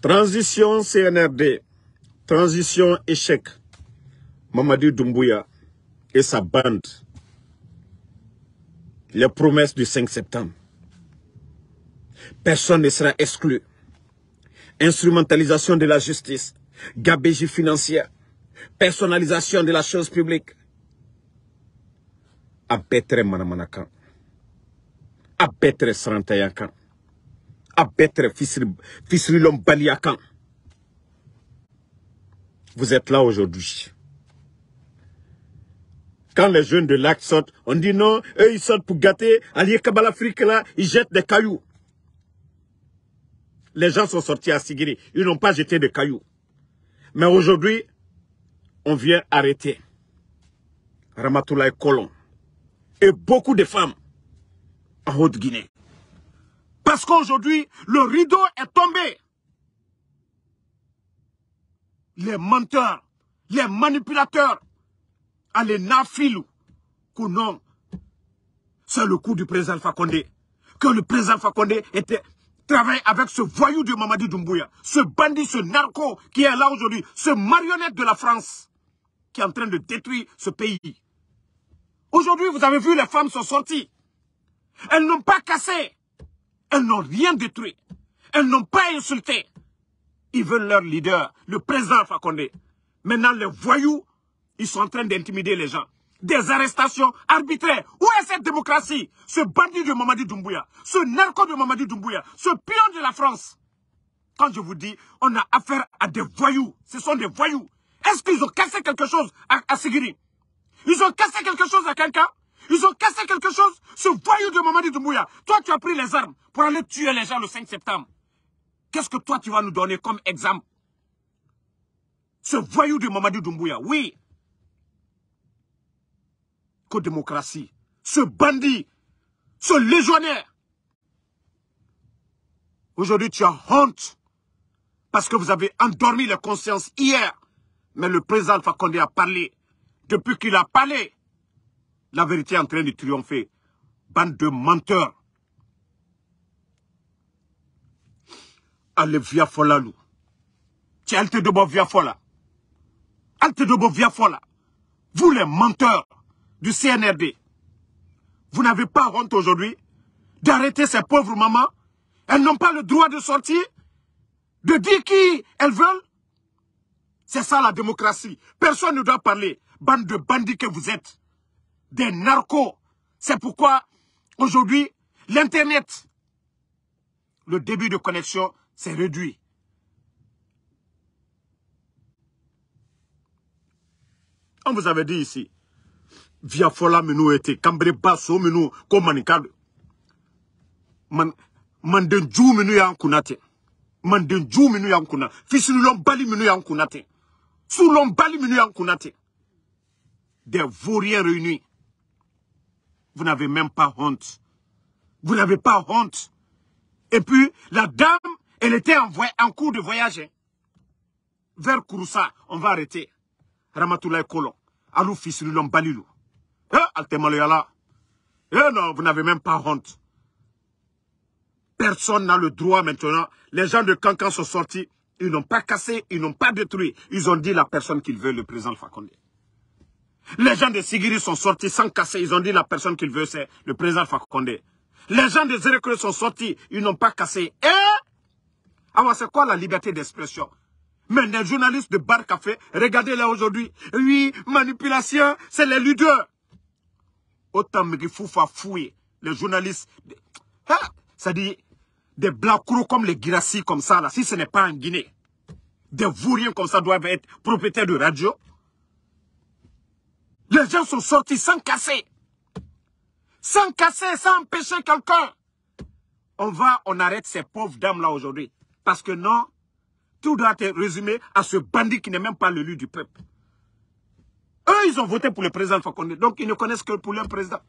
Transition CNRD, transition échec. Mamadou Doumbouya et sa bande. Les promesses du 5 septembre. Personne ne sera exclu. Instrumentalisation de la justice, gabégie financière, personnalisation de la chose publique. Abetre Manamanakan. Abetre Srantayakan fils Baliakan. Vous êtes là aujourd'hui. Quand les jeunes de l'acte sortent, on dit non, eux ils sortent pour gâter. Allié Kabal là, ils jettent des cailloux. Les gens sont sortis à Sigiri, ils n'ont pas jeté de cailloux. Mais aujourd'hui, on vient arrêter et Colomb et beaucoup de femmes en Haute-Guinée. Parce qu'aujourd'hui, le rideau est tombé. Les menteurs, les manipulateurs, allez nafilou, nomme, C'est le coup du président Fakonde. Que le président Fakonde était travaille avec ce voyou de Mamadi Doumbouya, ce bandit, ce narco qui est là aujourd'hui, ce marionnette de la France qui est en train de détruire ce pays. Aujourd'hui, vous avez vu, les femmes sont sorties. Elles n'ont pas cassé elles n'ont rien détruit. Elles n'ont pas insulté. Ils veulent leur leader, le président Fakonde. Maintenant, les voyous, ils sont en train d'intimider les gens. Des arrestations arbitraires. Où est cette démocratie Ce bandit de Mamadi Doumbouya, ce narco de Mamadi Doumbouya, ce pion de la France. Quand je vous dis, on a affaire à des voyous. Ce sont des voyous. Est-ce qu'ils ont cassé quelque chose à, à Ils ont cassé quelque chose à quelqu'un Ils ont cassé quelque chose Ce voyou de Mamadi Doumbouya, toi tu as pris les armes pour aller tuer les gens le 5 septembre. Qu'est-ce que toi tu vas nous donner comme exemple Ce voyou de Mamadi Doumbouya, oui. Que démocratie. Ce bandit, ce légionnaire. Aujourd'hui tu as honte parce que vous avez endormi les consciences hier. Mais le président Fakonde a parlé. Depuis qu'il a parlé, la vérité est en train de triompher. Bande de menteurs. Allez via fola lou. Tu de bon via fola. Alte de fola. Vous les menteurs du CNRD. Vous n'avez pas honte aujourd'hui d'arrêter ces pauvres mamans. Elles n'ont pas le droit de sortir, de dire qui elles veulent. C'est ça la démocratie. Personne ne doit parler. Bande de bandits que vous êtes des narcos. C'est pourquoi aujourd'hui, l'Internet, le début de connexion s'est réduit. On vous avait dit ici, via Fola Menou était, Basso Menou, Komanikal, Mandenjou Menou Yankunate, Mandenjou Menou Fils Fisulon Bali Menou Yankunate, Soulon Bali Menou Yankunate, des vauriens réunis. Vous n'avez même pas honte. Vous n'avez pas honte. Et puis, la dame, elle était en, en cours de voyage. Hein. Vers Kouroussa, on va arrêter. Ramatoulaye Kolon. Alou Fisrilom Balilou. Eh, Eh non, vous n'avez même pas honte. Personne n'a le droit maintenant. Les gens de Cancan sont sortis. Ils n'ont pas cassé, ils n'ont pas détruit. Ils ont dit la personne qu'ils veulent, le président Fakonde. Les gens de Sigiri sont sortis sans casser. Ils ont dit la personne qu'ils veulent, c'est le président Fakonde. Les gens de Zérekle sont sortis. Ils n'ont pas cassé. Et... Eh? Alors, ah c'est quoi la liberté d'expression Mais les journalistes de Bar Café, regardez-les aujourd'hui. Oui, manipulation, c'est les ludeurs. Autant me foufa fuir Les journalistes... ça dit des blacros comme les Girassi, comme ça, là, si ce n'est pas en Guinée. Des vauriens comme ça doivent être propriétaires de radio. Les gens sont sortis sans casser. Sans casser, sans empêcher quelqu'un. On va, on arrête ces pauvres dames-là aujourd'hui. Parce que non, tout doit être résumé à ce bandit qui n'est même pas le lieu du peuple. Eux, ils ont voté pour le président Fakonde, donc ils ne connaissent que pour leur président.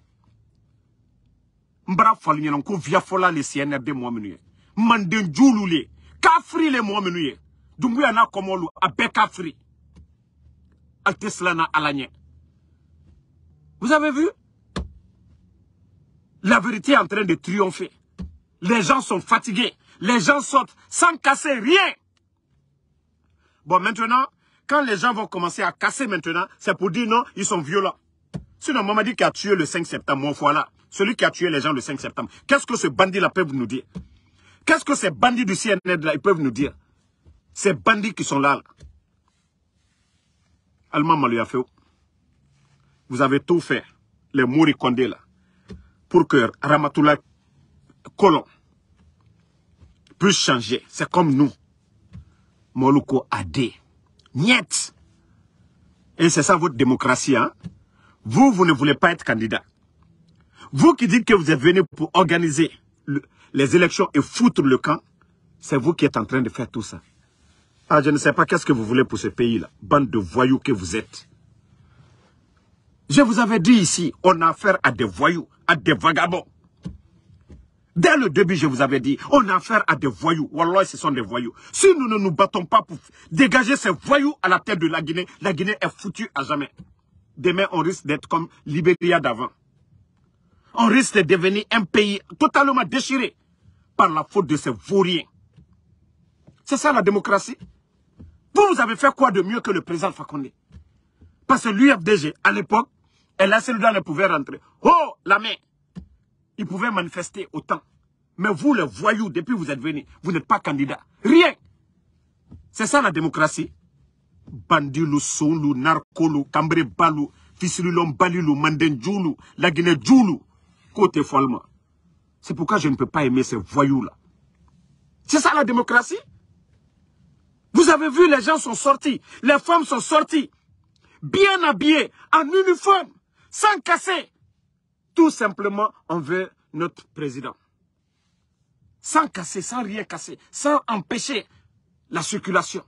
Mbra Falunyanko, Viafola, les CNRD, Mouamenouye. Manden Djouloulé, Kafri, les Mouamenouye. Dumbuya na la Abe Kafri. Alteslana Alanye. Vous avez vu La vérité est en train de triompher. Les gens sont fatigués. Les gens sortent sans casser rien. Bon, maintenant, quand les gens vont commencer à casser maintenant, c'est pour dire non, ils sont violents. Sinon, Mamadi qui a tué le 5 septembre, mon voilà, celui qui a tué les gens le 5 septembre, qu'est-ce que ce bandit-là peut nous dire Qu'est-ce que ces bandits du CNN-là, ils peuvent nous dire Ces bandits qui sont là, là. Allemand où vous avez tout fait, les Mourikondé là, pour que Ramatoula Colon puisse changer. C'est comme nous. Moloko Adé. Niet. Et c'est ça votre démocratie. Hein? Vous, vous ne voulez pas être candidat. Vous qui dites que vous êtes venu pour organiser les élections et foutre le camp, c'est vous qui êtes en train de faire tout ça. Ah, je ne sais pas qu'est-ce que vous voulez pour ce pays-là. Bande de voyous que vous êtes. Je vous avais dit ici, on a affaire à des voyous, à des vagabonds. Dès le début, je vous avais dit, on a affaire à des voyous. Wallah, ce sont des voyous. Si nous ne nous battons pas pour dégager ces voyous à la tête de la Guinée, la Guinée est foutue à jamais. Demain, on risque d'être comme Libéria d'avant. On risque de devenir un pays totalement déchiré par la faute de ces vauriens. C'est ça la démocratie. Vous, vous avez fait quoi de mieux que le président Fakonde Parce que l'UFDG, à l'époque, et là, celui-là ne pouvait rentrer. Oh, la main Ils pouvaient manifester autant. Mais vous, les voyous, depuis que vous êtes venus, vous n'êtes pas candidat. Rien C'est ça la démocratie. Bandilu, Soulou, Cambré, Balou, Balilou, la Côté follement. C'est pourquoi je ne peux pas aimer ces voyous-là. C'est ça la démocratie. Vous avez vu, les gens sont sortis. Les femmes sont sorties. Bien habillées, en uniforme sans casser. Tout simplement veut notre président. Sans casser, sans rien casser, sans empêcher la circulation.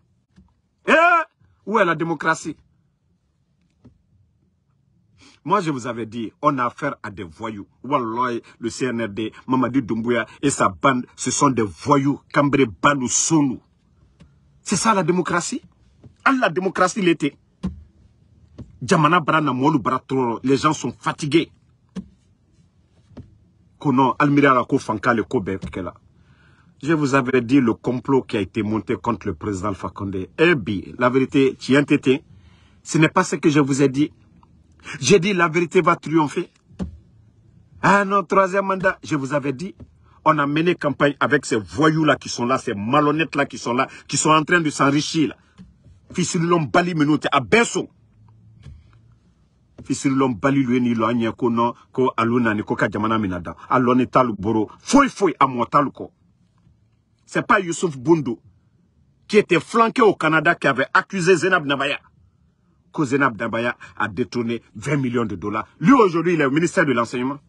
Eh, où est la démocratie moi, je vous avais dit, on a affaire à des voyous. Wallahi, le CNRD, Mamadi Doumbouya et sa bande, ce sont des voyous. Cambré, Banou, C'est ça la démocratie À la démocratie, l'été les gens sont fatigués je vous avais dit le complot qui a été monté contre le président Alpha eh bien, la vérité tient tête. ce n'est pas ce que je vous ai dit j'ai dit la vérité va triompher ah non troisième mandat je vous avais dit on a mené campagne avec ces voyous-là qui sont là, ces malhonnêtes-là qui sont là, qui sont en train de s'enrichir. Fils de l'homme bali à c'est pas Youssouf Boundou qui était flanqué au Canada qui avait accusé Zenab Nabaya que Zenab Nabaya a détourné 20 millions de dollars. Lui aujourd'hui il est au ministère de l'enseignement.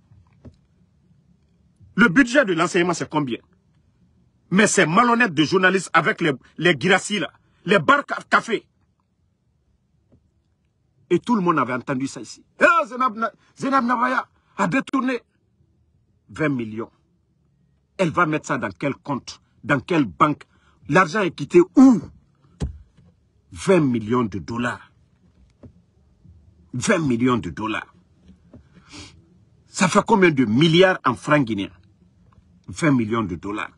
Le budget de l'enseignement c'est combien Mais c'est malhonnête de journalistes avec les, les les bars cafés et tout le monde avait entendu ça ici. Eh, Zenab, a détourné 20 millions. Elle va mettre ça dans quel compte Dans quelle banque L'argent est quitté où 20 millions de dollars. 20 millions de dollars. Ça fait combien de milliards en francs guinéens 20 millions de dollars.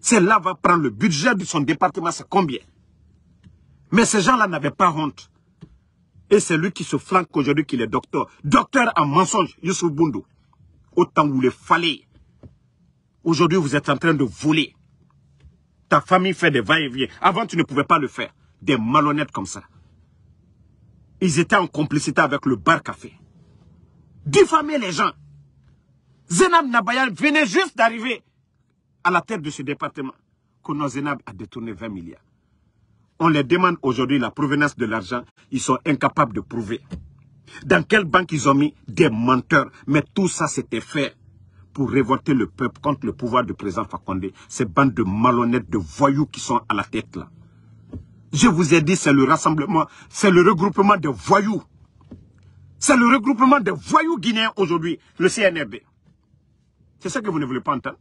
Celle-là va prendre le budget de son département, c'est combien Mais ces gens-là n'avaient pas honte. Et c'est lui qui se flanque aujourd'hui qu'il est docteur. Docteur en mensonge, Youssouf Boundou. Autant vous le fallait. Aujourd'hui, vous êtes en train de voler. Ta famille fait des va-et-vient. Avant, tu ne pouvais pas le faire. Des malhonnêtes comme ça. Ils étaient en complicité avec le bar café. Diffamer les gens. Zenab Nabayan venait juste d'arriver à la tête de ce département. Kono Zenab a détourné 20 milliards. On les demande aujourd'hui la provenance de l'argent. Ils sont incapables de prouver. Dans quelle banque ils ont mis des menteurs. Mais tout ça, c'était fait pour révolter le peuple contre le pouvoir du président Fakonde. Ces bandes de malhonnêtes, de voyous qui sont à la tête là. Je vous ai dit, c'est le rassemblement, c'est le regroupement de voyous. C'est le regroupement des voyous guinéens aujourd'hui, le CNRB. C'est ça que vous ne voulez pas entendre.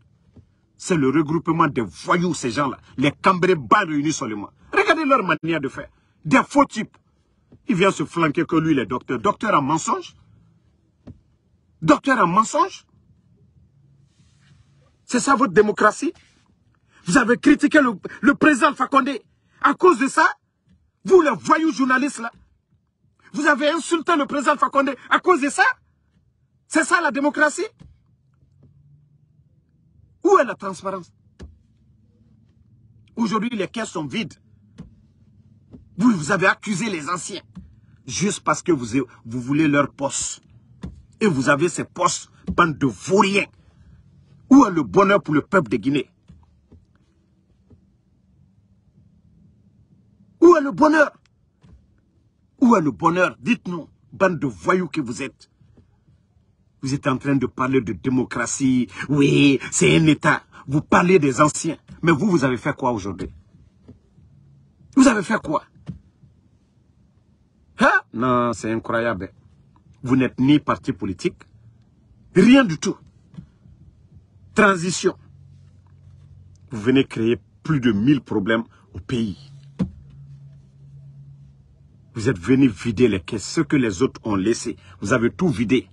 C'est le regroupement de voyous, ces gens-là. Les bas réunis seulement leur manière de faire. Des faux types. Il vient se flanquer que lui, les est docteur. Docteur en mensonge Docteur en mensonge C'est ça votre démocratie Vous avez critiqué le, président Fakonde. À cause de ça, vous les voyous journalistes là, vous avez insulté le président Fakonde à cause de ça C'est ça la démocratie Où est la transparence Aujourd'hui, les caisses sont vides. Vous, avez accusé les anciens. Juste parce que vous, vous voulez leur poste. Et vous avez ces postes, bande de vauriens. Où est le bonheur pour le peuple de Guinée Où est le bonheur Où est le bonheur Dites-nous, bande de voyous que vous êtes. Vous êtes en train de parler de démocratie. Oui, c'est un État. Vous parlez des anciens. Mais vous, vous avez fait quoi aujourd'hui Vous avez fait quoi non, c'est incroyable. Vous n'êtes ni parti politique, rien du tout. Transition. Vous venez créer plus de 1000 problèmes au pays. Vous êtes venu vider les caisses, ce que les autres ont laissé. Vous avez tout vidé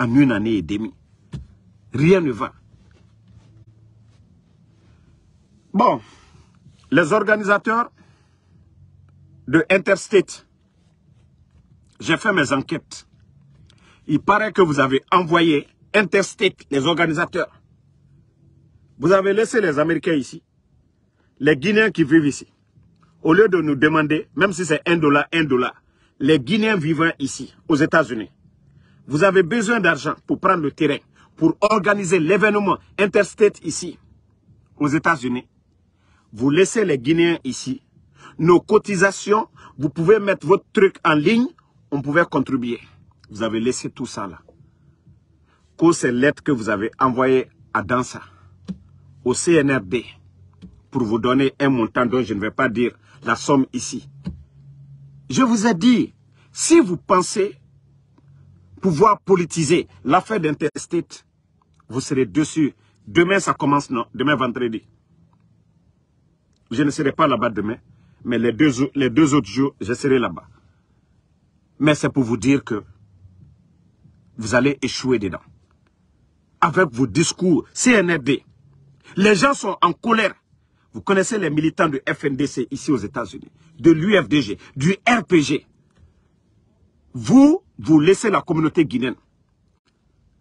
en une année et demie. Rien ne va. Bon, les organisateurs de Interstate j'ai fait mes enquêtes. Il paraît que vous avez envoyé Interstate, les organisateurs. Vous avez laissé les Américains ici, les Guinéens qui vivent ici. Au lieu de nous demander, même si c'est un dollar, un dollar, les Guinéens vivant ici, aux États-Unis, vous avez besoin d'argent pour prendre le terrain, pour organiser l'événement interstate ici, aux États-Unis. Vous laissez les Guinéens ici. Nos cotisations, vous pouvez mettre votre truc en ligne, on pouvait contribuer. Vous avez laissé tout ça là. Que ces lettres que vous avez envoyées à Dansa, au CNRD, pour vous donner un montant dont je ne vais pas dire la somme ici. Je vous ai dit, si vous pensez pouvoir politiser l'affaire d'Interstate, vous serez dessus. Demain, ça commence, non Demain, vendredi. Je ne serai pas là-bas demain, mais les deux, les deux autres jours, je serai là-bas mais c'est pour vous dire que vous allez échouer dedans. Avec vos discours CNRD, les gens sont en colère. Vous connaissez les militants du FNDC ici aux États-Unis, de l'UFDG, du RPG. Vous, vous laissez la communauté guinéenne.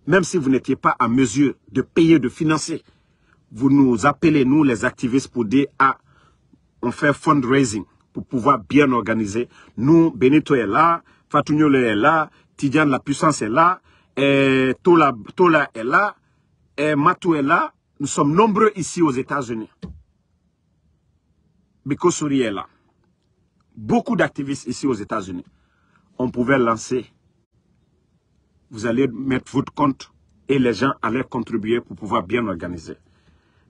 Même si vous n'étiez pas en mesure de payer, de financer, vous nous appelez, nous les activistes, pour dire à ah, on fait fundraising pour pouvoir bien organiser. Nous, Benito est là, Fatunio est e là, Tidiane la puissance est là, e Tola, est là, et Matou est là. Nous sommes nombreux ici aux États-Unis. Bikosuri est là. Beaucoup d'activistes ici aux États-Unis. On pouvait lancer. Vous allez mettre votre compte et les gens allaient contribuer pour pouvoir bien organiser.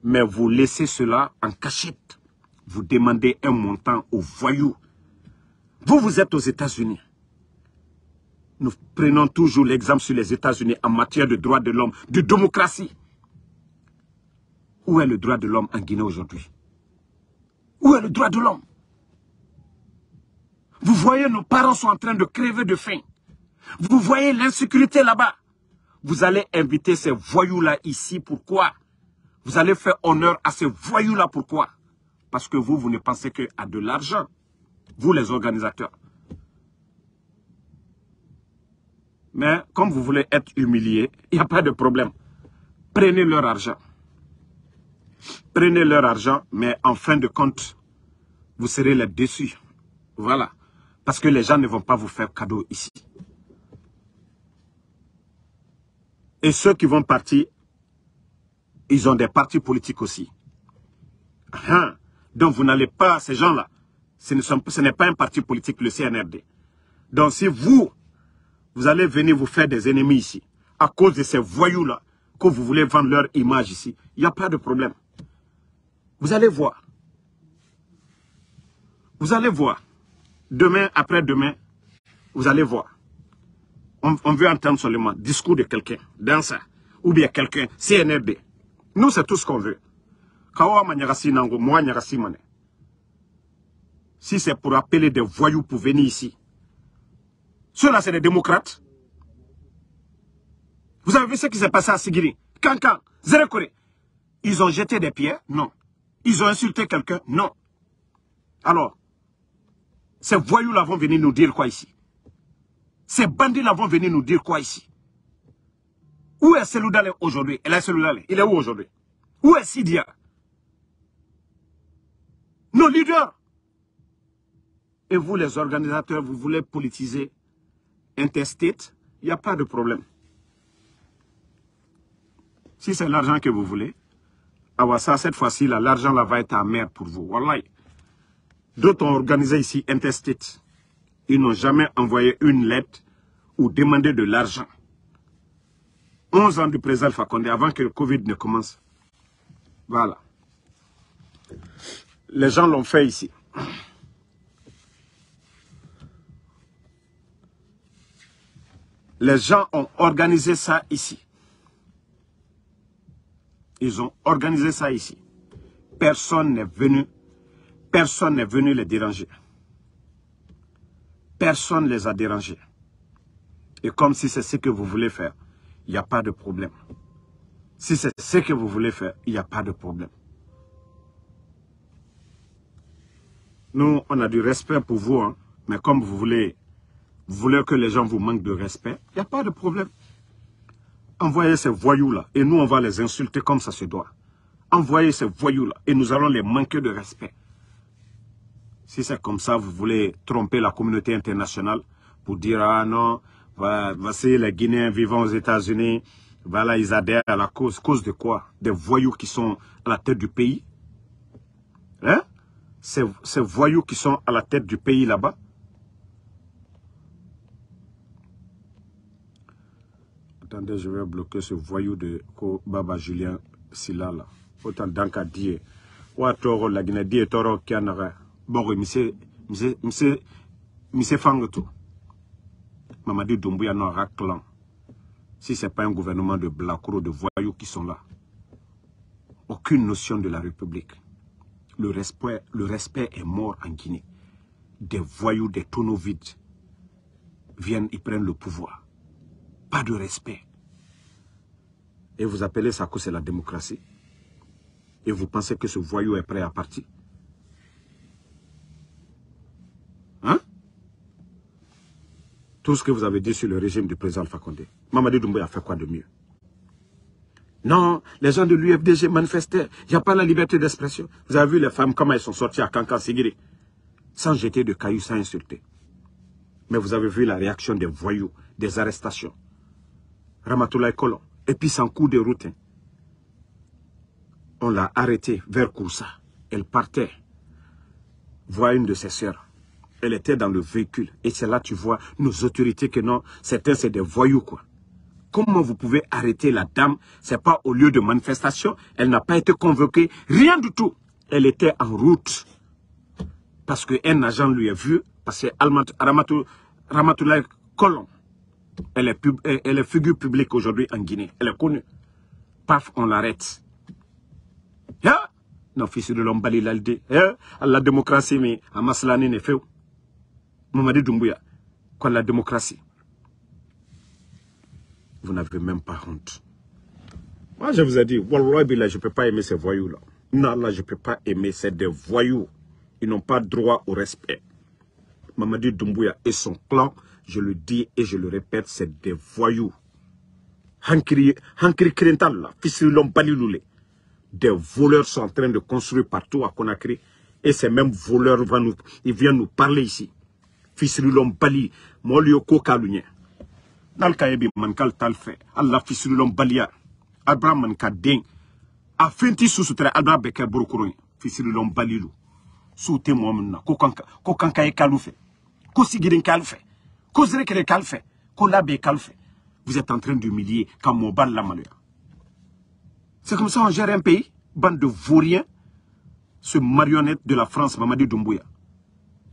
Mais vous laissez cela en cachette. Vous demandez un montant aux voyous. Vous, vous êtes aux États-Unis nous prenons toujours l'exemple sur les États-Unis en matière de droits de l'homme, de démocratie. Où est le droit de l'homme en Guinée aujourd'hui Où est le droit de l'homme Vous voyez, nos parents sont en train de crever de faim. Vous voyez l'insécurité là-bas. Vous allez inviter ces voyous-là ici, pourquoi Vous allez faire honneur à ces voyous-là, pourquoi Parce que vous, vous ne pensez qu'à de l'argent. Vous, les organisateurs. Mais comme vous voulez être humilié, il n'y a pas de problème. Prenez leur argent. Prenez leur argent, mais en fin de compte, vous serez les déçus. Voilà. Parce que les gens ne vont pas vous faire cadeau ici. Et ceux qui vont partir, ils ont des partis politiques aussi. Hein? Donc vous n'allez pas, ces gens-là, ce n'est pas un parti politique, le CNRD. Donc si vous, vous allez venir vous faire des ennemis ici. À cause de ces voyous-là, que vous voulez vendre leur image ici. Il n'y a pas de problème. Vous allez voir. Vous allez voir. Demain, après-demain, vous allez voir. On, veut entendre seulement le discours de quelqu'un, dans ça, ou bien quelqu'un, CNRD. Nous, c'est tout ce qu'on veut. Si c'est pour appeler des voyous pour venir ici, ceux-là, c'est des démocrates. Vous avez vu ce qui s'est passé à Sigiri, Cancan, Zerekore. Ils ont jeté des pierres Non. Ils ont insulté quelqu'un Non. Alors, ces voyous-là vont venir nous dire quoi ici Ces bandits-là vont venir nous dire quoi ici Où est celui-là aujourd'hui Il est où aujourd'hui Où est Sidia Nos leaders. Et vous, les organisateurs, vous voulez politiser interstate, il n'y a pas de problème. Si c'est l'argent que vous voulez, ah ça cette fois-ci, l'argent là va être à mer pour vous. D'autres ont organisé ici interstate. Ils n'ont jamais envoyé une lettre ou demandé de l'argent. 11 ans du président Fakonde avant que le Covid ne commence. Voilà. Les gens l'ont fait ici. Les gens ont organisé ça ici. Ils ont organisé ça ici. Personne n'est venu. Personne n'est venu les déranger. Personne les a dérangés. Et comme si c'est ce que vous voulez faire, il n'y a pas de problème. Si c'est ce que vous voulez faire, il n'y a pas de problème. Nous, on a du respect pour vous, hein, mais comme vous voulez voulez que les gens vous manquent de respect, il n'y a pas de problème. Envoyez ces voyous-là et nous, on va les insulter comme ça se doit. Envoyez ces voyous-là et nous allons les manquer de respect. Si c'est comme ça, vous voulez tromper la communauté internationale pour dire « Ah non, voici les Guinéens vivant aux États-Unis, voilà, ils adhèrent à la cause. Cause de quoi Des voyous qui sont à la tête du pays Hein ces voyous qui sont à la tête du pays là-bas attendez, je vais bloquer ce voyou de Baba Julien Silla là. Autant d'anka die. à toro la Guinée die toro kianara. Bon, monsieur, monsieur, monsieur, monsieur Fangoto. Mamadi Doumbouya n'aura clan. Si ce n'est pas un gouvernement de blacro, de voyous qui sont là. Aucune notion de la République. Le respect, le respect est mort en Guinée. Des voyous, des tonneaux vides viennent, ils prennent le pouvoir. Pas de respect. Et vous appelez ça que c'est la démocratie. Et vous pensez que ce voyou est prêt à partir. Hein Tout ce que vous avez dit sur le régime du président Alpha Condé. Mamadi Doumbouya a fait quoi de mieux non, les gens de l'UFDG manifestaient. Il n'y a pas la liberté d'expression. Vous avez vu les femmes, comment elles sont sorties à Kankan Sigiri. Sans jeter de cailloux, sans insulter. Mais vous avez vu la réaction des voyous, des arrestations. et Colomb, et puis, sans coup de route, on l'a arrêtée vers Kursa. Elle partait voir une de ses sœurs. Elle était dans le véhicule. Et c'est là, tu vois, nos autorités que non, certains, c'est des voyous, quoi. Comment vous pouvez arrêter la dame C'est pas au lieu de manifestation. Elle n'a pas été convoquée. Rien du tout. Elle était en route. Parce qu'un agent lui a vu. Parce que Colomb elle est, elle, est figure publique aujourd'hui en Guinée. Elle est connue. Paf, on l'arrête. Y'a de l'homme bali La démocratie, mais ne fait. Mamadi Dumbuya, quoi la démocratie Vous n'avez même pas honte. Moi, je vous ai dit, je ne peux pas aimer ces voyous-là. Non, là, je ne peux pas aimer. ces des voyous. Ils n'ont pas droit au respect. Mamadi Dumbuya et son clan je le dis et je le répète, c'est des voyous. Hankri, Hankri Krental, Des voleurs sont en train de construire partout à Conakry. Et ces mêmes voleurs vont nous, ils viennent nous parler ici. Fisrilom Bali, Molioko Kalunye. Nalkaebi Mankal Talfe, Allah Fisrilom Balia, Abraham Mankadeng. A Fenti Sousutre, Albert Becker Burkuroy, Fisrilom Balilou. Soute Momna, Kokanka Kaloufe. Kosigirin Kaloufe vous êtes en train d'humilier Kamoban Lamalua. c'est comme ça qu'on gère un pays bande de vauriens ce marionnette de la France Mamadi Doumbouya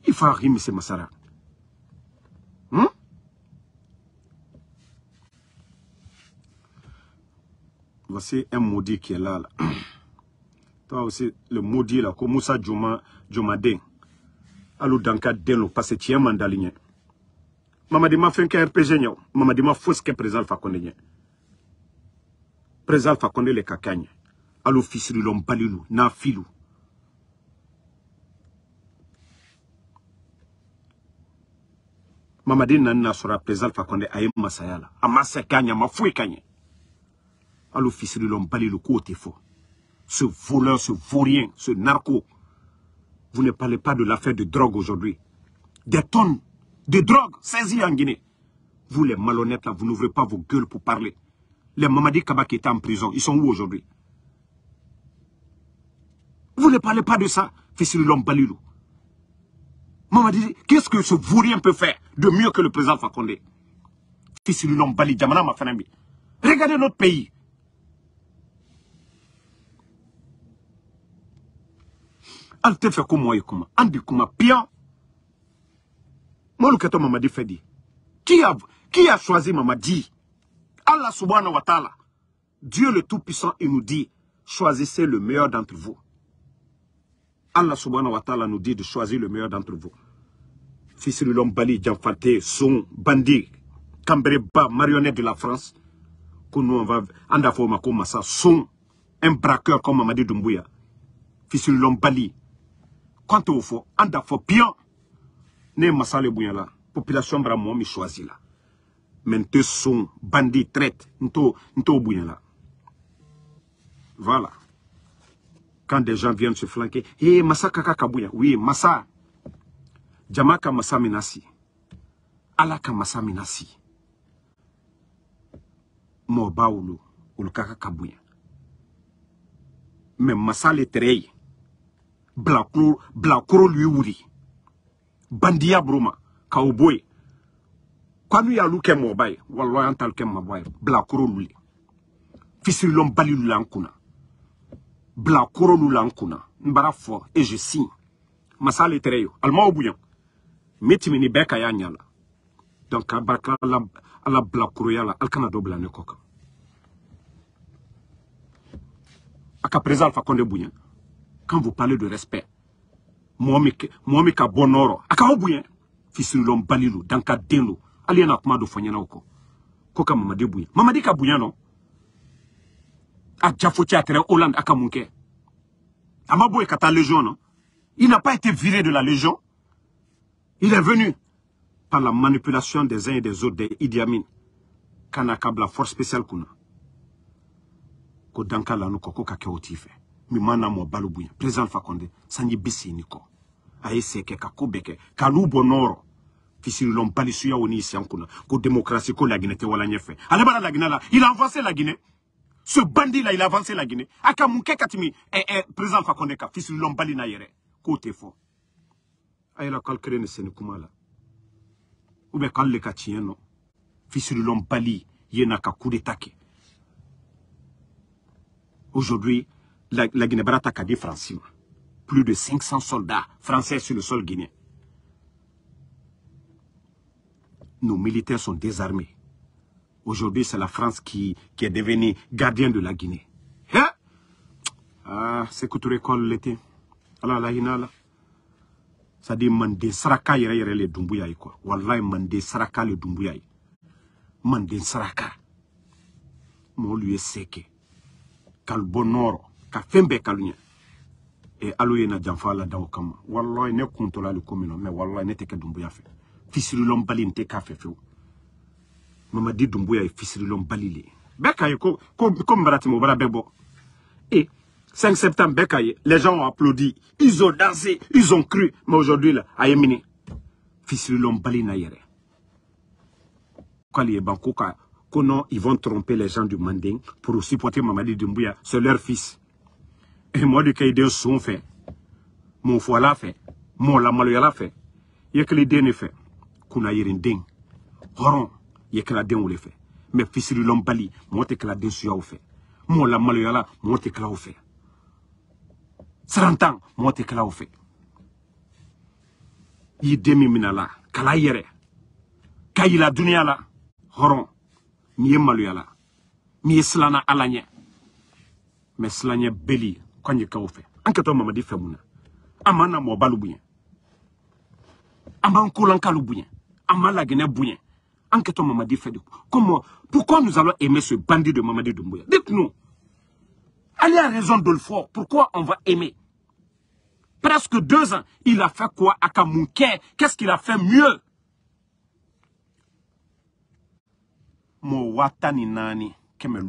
il faut arriver ses Massara hein? voici un maudit qui est là, toi aussi le maudit là comme Moussa Joma Jomaden alo danka le parce que tu es un mandalinien mamadi ma ke rpg mamadi ma foske président fakonde Présal président fakonde le ka Al alo fisirilo l'homme balilu n'a filu mamadi nani n'a sɔrɔ fakonde a masayala. masaya ma se alo balilu ce voleur ce vaurien ce narco vous ne parlez pas de l'affaire de drogue aujourd'hui des tonnes des drogues saisies en Guinée. Vous les malhonnêtes là, vous n'ouvrez pas vos gueules pour parler. Les Mamadi Kaba qui étaient en prison, ils sont où aujourd'hui Vous ne parlez pas de ça, l'homme Balilou. Mamadi, qu'est-ce que ce vaurien peut faire de mieux que le président Fakonde Fessir Lombali, ma fanami. Regardez notre pays. Alte fait comme et Andi Kuma, pian. Moluketo Mamadi Fedi. Qui a, qui a choisi Mamadi Allah subhanahu wa ta'ala. Dieu le Tout-Puissant, il nous dit, choisissez le meilleur d'entre vous. Allah subhanahu wa ta'ala nous dit de choisir le meilleur d'entre vous. Fils de l'homme Bali, Son, bandit, Cambreba, marionnette de la France, que nous on va, Andafo Massa, Son, un braqueur comme Mamadi Doumbouya. Fils de l'homme Bali, quant au faux, Andafo ne masa le la population bara mɔgɔ min choisi la mais te tɛ bandi traite nto nto n la voilà quand des gens viennent se flanquer eh masa kaka ka oui masa jama ka masa menasi. ala ka masa menasi. mo b'a wolo kaka ka mais masa le tere ye lui bilakoro bandia Bruma, ka quand il y a kɛ mɔba ou wallahi an t'alu kɛ mɔba ye bilakorolu le fisirilɔnbali lu la et je signe masa le tɛrɛ yo alimaw bonya n donc à la ali Alcanado Alkanado À ne koka kan quand vous parlez de respect mɔgɔ Bonoro. ka bɔ nɔrɔ a k'aw bonya fisirilɔnbali lo dankaden lo hali yana kuma dɔ mamadi mamadi ka a jafocɛ hollande a il n'a pas été viré de la légion il est venu par la manipulation des uns et des autres des Idi Amin la force spéciale kuna. ko danka lanu kɔ Mimana mana mo balo président alpha conde bisi bi seeni kɔ a ye sɛ ka ko bɛɛ kɛ k'alu bɔ ko démocratie ko wala nyefe. ala la guinée la il a avancé Guinée. ce bandit là il a avancé la Guinée. Aka katimi. kɛ eh, eh, président alpha conde ka fisirilɔn bali n'a yere k'o le katieno. bali ye n'a ka aujourd'hui la, guinée barata a dit plus de 500 soldats français sur le sol guinéen. Nos militaires sont désarmés. Aujourd'hui, c'est la France qui, est devenue gardien de la Guinée. Hein? Ah, c'est que tu récoltes l'été. là, la là. Ça dit, Mandé Saraka, il y a les Dumbuyaï, quoi. Wallahi, Mandé Saraka, le Dumbuyaï. Mandé Saraka. Mon lieu est sec. Calbonoro ka fɛn bɛɛ kaluɲɛ e alo na la dan wallahi ne kun le mais wallahi ne tɛ ya fe fɛ fisirilɔnbali n tɛ k'a fe fewu mamadi di ye fisirilɔnbali le ye bɛɛ ka ko ko ko mo bara bebo e 5 septembre be kay les gens ont applaudi ils ont dansé ils ont cru mais aujourd'hui là a ye minɛ fisirilɔnbali na yɛrɛ k'ale ye ban ko ka ko ils vont tromper les gens du manding pour supporter mamadi dunbuya c'est leur fils et Mordecai de son fait. Mon voilà fait. Mon la là fait. Yekle ne fait. Kuna yirin ding. Horon. yek la on le fait. Mais fisili lombali. Mon te kla den suya ou fait. Mon la maloyala. Mon te kla ou fait. 30 ans. Mon te kla ou fait. I demi minala. Kala yere. Kayila dunya la. Horon. maloya là, mi slana alanya, Mais slanye belli kan ye kɛ o fɛ an kɛtɔ mamadi fɛ mun na an m'an na mɔbalu bonya an comment pourquoi nous allons aimer ce bandit de mamadi doumbouya dites nous allez à raison de le fort pourquoi on va aimer presque deux ans il a fait quoi à Kamouké qu'est-ce qu'il a fait mieux mo ni nani keme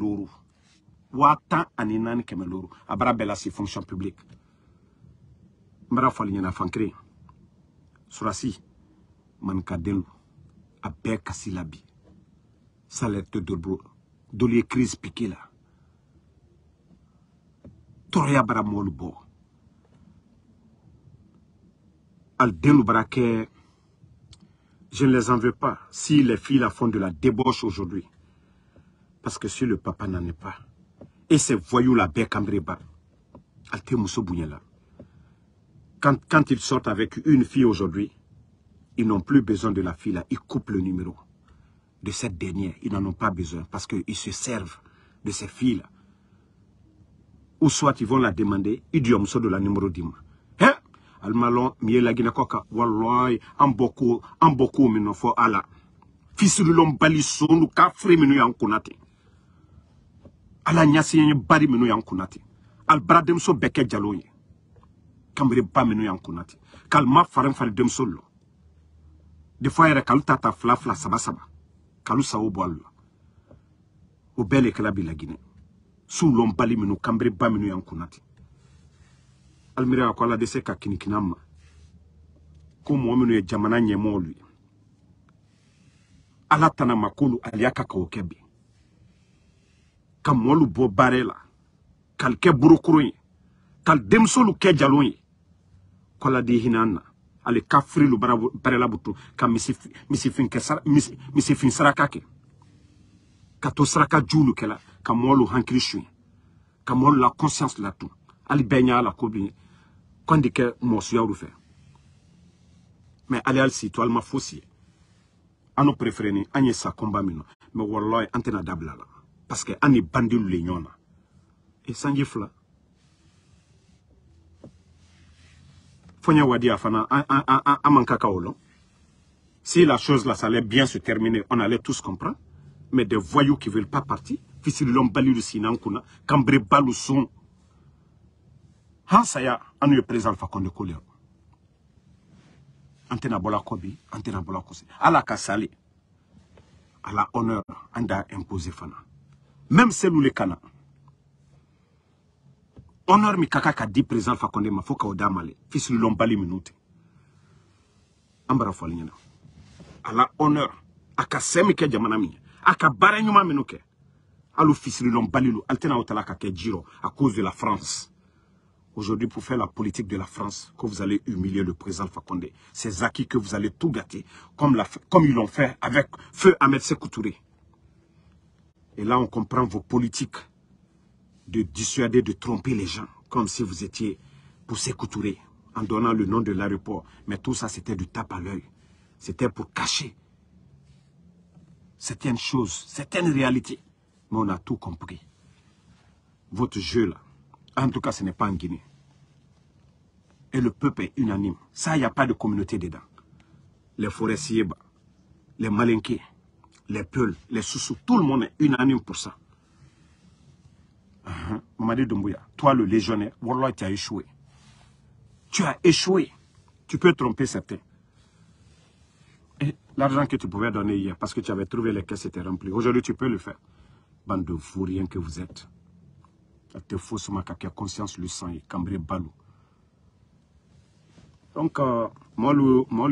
Watan tan ani naani kɛmɛ loru a bara si fonction publique n na fɔli fankre. fankire surasi manikaden a bɛɛ kasi la bi salaire crise piqué la tɔɔrɔya bara molu bo al bara ke je ne les en veux pas si les filles la font de la débauche aujourd'hui parce que si le papa n'en est pas et ces voyous-là, Bekambreba, quand, quand ils sortent avec une fille aujourd'hui, ils n'ont plus besoin de la fille-là. Ils coupent le numéro de cette dernière. Ils n'en ont pas besoin parce qu'ils se servent de ces filles-là. Ou soit ils vont la demander, idiomso de la numéro d'ima. Hein? Almalon, miye la ginakoka, wallahi, amboko, amboko minofo ala. Fisirulon balisonu, kafre minu yankunate. ala ɲasiɲɛ bari minu y'an kunna ten alibara denmuso bɛɛ kɛ jalo ye kanbere ba minu y'an kunna ten kalima farin fari denmuso lɔ des fois yɛrɛ kalu ta ta fila fila saba saba kalu sago bɔ alu la o bɛɛ le kɛla bi laginɛ suw lɔn bali minnu kanbere ba minu y'an kunna ten alimiri a ko ala dese ka kinikina ma ko mɔgɔ minnu ye jamana ɲɛmɔgɔlu ye ala tana ma k'olu aliya ka k'o kɛ bi ka mɔlu bɔ baarɛ la k'ali kɛ borokoro ye k'ali denmisolu kɛ jalon ye kɔladen hinɛ an na ali kafirilu barɛla butu ka misifin saraka kɛ ka to saraka juulu kɛla ka mɔlu hankili suɲɛ ka mɔlu la conscience latun ali bɛɛ ɲa la ko bi kɔndi kɛ mɔsuyalu fɛ mais ali ali situ alima fosi ye an no prefereni an ye sa kɔnba min nɔ mais wallahi an tɛna dabila la parce que an ni le ɲɔgɔn et e sanji wadi afana fana an si la chose là ça allait bien se terminer on allait tous comprendre mais des voyous qui veulent pas partir fisililɔn lombali sinan sinankuna cambre balu sun han saya an ye président alpha antena ko le rɔ an tɛna à la casale à la ala kasali ala honneur on da imposé fana même celle où les canards. honor mi kaka ka di président fakonde ma foka qu'au o Fils ma le fisili lɔnbali minnu tɛ an Ala a honneur a ka jamana mi ye a ka Alors fils minnu kɛ hali fisili à cause de la france aujourd'hui pour faire la politique de la France, que vous allez humilier le président Fakonde. C'est acquis que vous allez tout gâter, comme, la, comme ils l'ont fait avec Feu Ahmed Touré. Et là, on comprend vos politiques de dissuader, de tromper les gens, comme si vous étiez pour s'écouturer en donnant le nom de l'aéroport. Mais tout ça, c'était du tape à l'œil. C'était pour cacher certaines choses, certaines réalités. Mais on a tout compris. Votre jeu, là, en tout cas, ce n'est pas en Guinée. Et le peuple est unanime. Ça, il n'y a pas de communauté dedans. Les forestiers, bah, les malinqués, les peuls, les sous tout le monde est unanime pour ça. Uh-huh. Mamadi Doumbouya, toi le légionnaire, tu as échoué. Tu as échoué. Tu peux tromper certains. L'argent que tu pouvais donner hier, parce que tu avais trouvé les caisses étaient rempli. aujourd'hui tu peux le faire. Bande de rien que vous êtes. Tu qui a conscience le sang et cambré balou. Donc, euh, moi, lui, moi,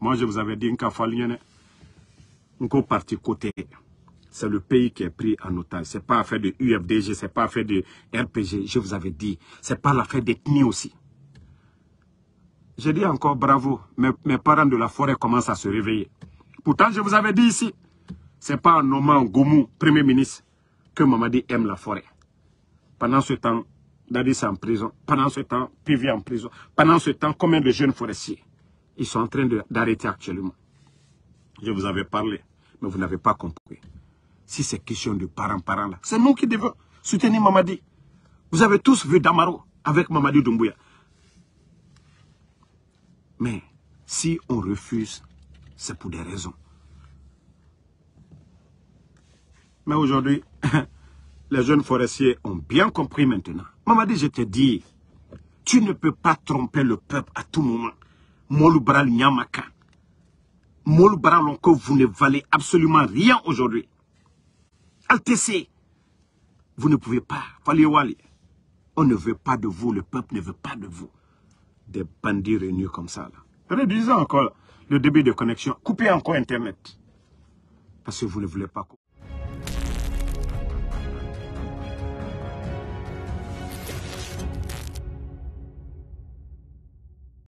moi, je vous avais dit qu'il gros parti côté. C'est le pays qui est pris en otage. Ce n'est pas affaire de UFDG, n'est pas affaire de RPG, je vous avais dit. C'est pas l'affaire d'ethnie aussi. Je dis encore bravo, mes, parents de la forêt commencent à se réveiller. Pourtant, je vous avais dit ici, ce n'est pas en nommant Goumou, Premier ministre, que Mamadi aime la forêt. Pendant ce temps, Dadis est en prison. Pendant ce temps, Pivi est en prison. Pendant ce temps, combien de jeunes forestiers Ils sont en train d'arrêter actuellement. Je vous avais parlé mais vous n'avez pas compris. Si c'est question de parents-parents, là, c'est nous qui devons soutenir Mamadi. Vous avez tous vu Damaro avec Mamadi Doumbouya. Mais si on refuse, c'est pour des raisons. Mais aujourd'hui, les jeunes forestiers ont bien compris maintenant. Mamadi, je te dis, tu ne peux pas tromper le peuple à tout moment. Molubral Nyamaka. Moulou que vous ne valez absolument rien aujourd'hui. Altessé, vous ne pouvez pas. On ne veut pas de vous, le peuple ne veut pas de vous. Des bandits réunis comme ça. Là. encore le débit de connexion. Coupez encore Internet. Parce que vous ne voulez pas.